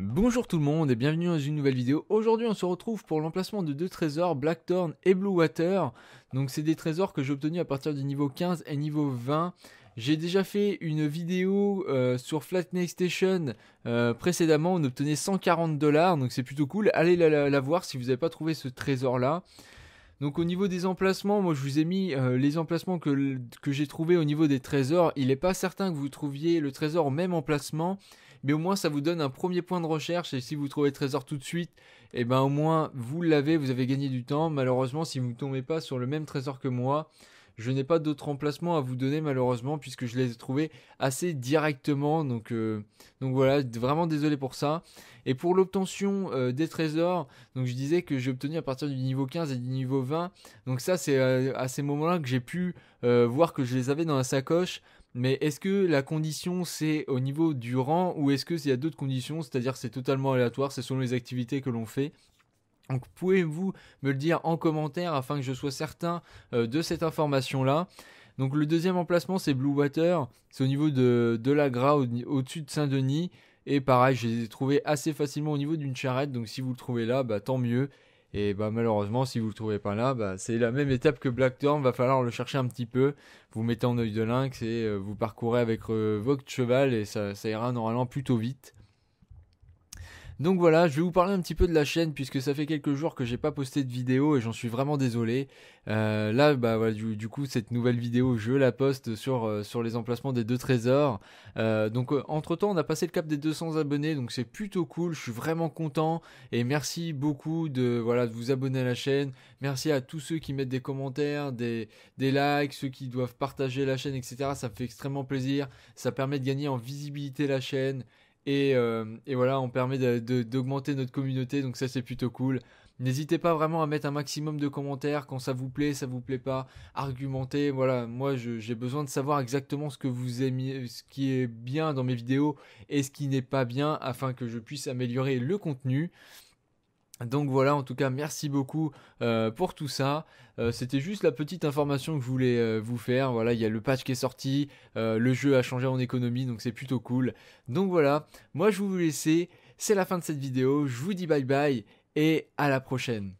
Bonjour tout le monde et bienvenue dans une nouvelle vidéo. Aujourd'hui on se retrouve pour l'emplacement de deux trésors, Blackthorn et Blue Water. Donc c'est des trésors que j'ai obtenus à partir du niveau 15 et niveau 20. J'ai déjà fait une vidéo euh, sur Flatneck Station euh, précédemment, on obtenait 140 dollars, donc c'est plutôt cool. Allez la, voir si vous n'avez pas trouvé ce trésor là. Donc au niveau des emplacements, moi je vous ai mis euh, les emplacements que, que j'ai trouvé au niveau des trésors. Il n'est pas certain que vous trouviez le trésor au même emplacement mais au moins ça vous donne un premier point de recherche et si vous trouvez le trésor tout de suite, et eh ben au moins vous l'avez, vous avez gagné du temps. Malheureusement, si vous ne tombez pas sur le même trésor que moi, je n'ai pas d'autres emplacements à vous donner malheureusement puisque je les ai trouvés assez directement. Donc, euh, donc voilà, vraiment désolé pour ça. Et pour l'obtention euh, des trésors, donc je disais que j'ai obtenu à partir du niveau 15 et du niveau 20. Donc ça c'est euh, à ces moments-là que j'ai pu voir que je les avais dans la sacoche. Mais est-ce que la condition c'est au niveau du rang ou est-ce qu'il y a d'autres conditions, c'est-à-dire c'est totalement aléatoire, c'est selon les activités que l'on fait donc pouvez-vous me le dire en commentaire afin que je sois certain euh, de cette information-là. Donc le deuxième emplacement c'est Blue Water, c'est au niveau de, de la au-dessus de Saint-Denis. Et pareil, je les ai assez facilement au niveau d'une charrette, donc si vous le trouvez là, bah, tant mieux. Et bah malheureusement, si vous ne le trouvez pas là, bah, c'est la même étape que Blackthorn, va falloir le chercher un petit peu. Vous mettez en œil de lynx et euh, vous parcourez avec euh, votre cheval et ça, ça ira normalement plutôt vite. Donc voilà, je vais vous parler un petit peu de la chaîne puisque ça fait quelques jours que j'ai pas posté de vidéo et j'en suis vraiment désolé. Euh, là, bah voilà, du, coup, cette nouvelle vidéo, je la poste sur, euh, sur les emplacements des deux trésors. Euh, donc entre temps, on a passé le cap des 200 abonnés, donc c'est plutôt cool. Je suis vraiment content et merci beaucoup de voilà de vous abonner à la chaîne. Merci à tous ceux qui mettent des commentaires, des, des likes, ceux qui doivent partager la chaîne, etc. Ça me fait extrêmement plaisir. Ça permet de gagner en visibilité la chaîne euh, et, voilà, on permet d'augmenter notre communauté, donc ça c'est plutôt cool. N'hésitez pas vraiment à mettre un maximum de commentaires quand ça vous plaît, ça vous plaît pas, argumenter. Voilà, moi j'ai besoin de savoir exactement ce que vous aimez, ce qui est bien dans mes vidéos et ce qui n'est pas bien afin que je puisse améliorer le contenu. Donc voilà, en tout cas, merci beaucoup euh, pour tout ça. Euh, c'était juste la petite information que je voulais euh, vous faire. Voilà, il y a le patch qui est sorti, le jeu a changé en économie, donc c'est plutôt cool. Donc voilà, moi je vous laisse. C'est la fin de cette vidéo. Je vous dis bye bye et à la prochaine.